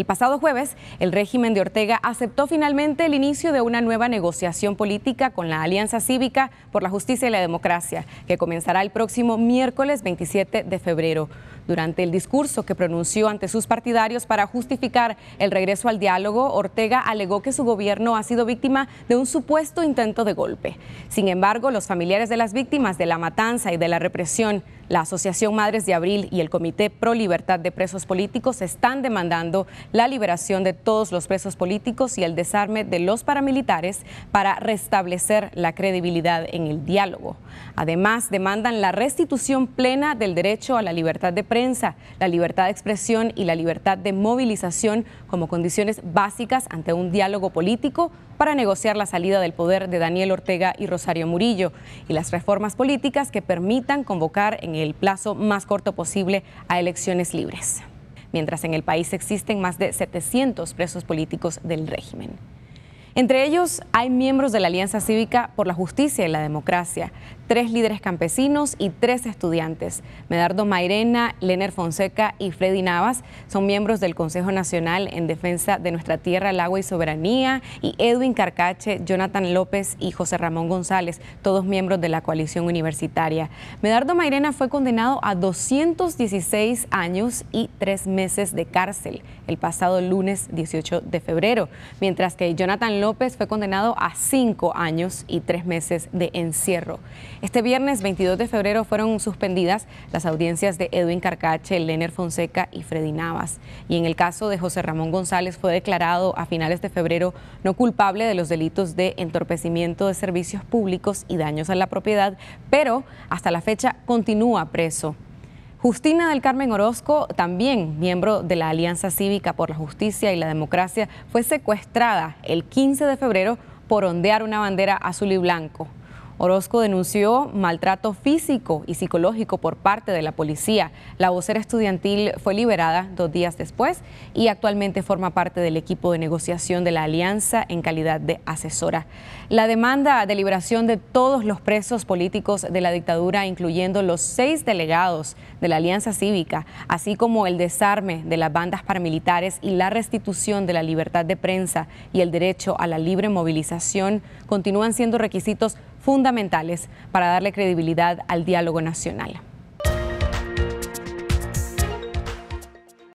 El pasado jueves, el régimen de Ortega aceptó finalmente el inicio de una nueva negociación política con la Alianza Cívica por la Justicia y la Democracia, que comenzará el próximo miércoles 27 de febrero. Durante el discurso que pronunció ante sus partidarios para justificar el regreso al diálogo, Ortega alegó que su gobierno ha sido víctima de un supuesto intento de golpe. Sin embargo, los familiares de las víctimas de la matanza y de la represión, la Asociación Madres de Abril y el Comité Pro Libertad de Presos Políticos están demandando la liberación de todos los presos políticos y el desarme de los paramilitares para restablecer la credibilidad en el diálogo. Además, demandan la restitución plena del derecho a la libertad de presos la libertad de expresión y la libertad de movilización como condiciones básicas ante un diálogo político para negociar la salida del poder de Daniel Ortega y Rosario Murillo y las reformas políticas que permitan convocar en el plazo más corto posible a elecciones libres. Mientras en el país existen más de 700 presos políticos del régimen. Entre ellos hay miembros de la Alianza Cívica por la Justicia y la Democracia, tres líderes campesinos y tres estudiantes. Medardo Mairena, Lener Fonseca y Freddy Navas son miembros del Consejo Nacional en Defensa de Nuestra Tierra, el Agua y Soberanía y Edwin Carcache, Jonathan López y José Ramón González, todos miembros de la coalición universitaria. Medardo Mairena fue condenado a 216 años y tres meses de cárcel el pasado lunes 18 de febrero, mientras que Jonathan López fue condenado a cinco años y tres meses de encierro. Este viernes 22 de febrero fueron suspendidas las audiencias de Edwin Carcache, Lener Fonseca y Freddy Navas. Y en el caso de José Ramón González fue declarado a finales de febrero no culpable de los delitos de entorpecimiento de servicios públicos y daños a la propiedad, pero hasta la fecha continúa preso. Justina del Carmen Orozco, también miembro de la Alianza Cívica por la Justicia y la Democracia, fue secuestrada el 15 de febrero por ondear una bandera azul y blanco. Orozco denunció maltrato físico y psicológico por parte de la policía. La vocera estudiantil fue liberada dos días después y actualmente forma parte del equipo de negociación de la alianza en calidad de asesora. La demanda de liberación de todos los presos políticos de la dictadura, incluyendo los seis delegados de la Alianza Cívica, así como el desarme de las bandas paramilitares y la restitución de la libertad de prensa y el derecho a la libre movilización, continúan siendo requisitos fundamentales para darle credibilidad al diálogo nacional.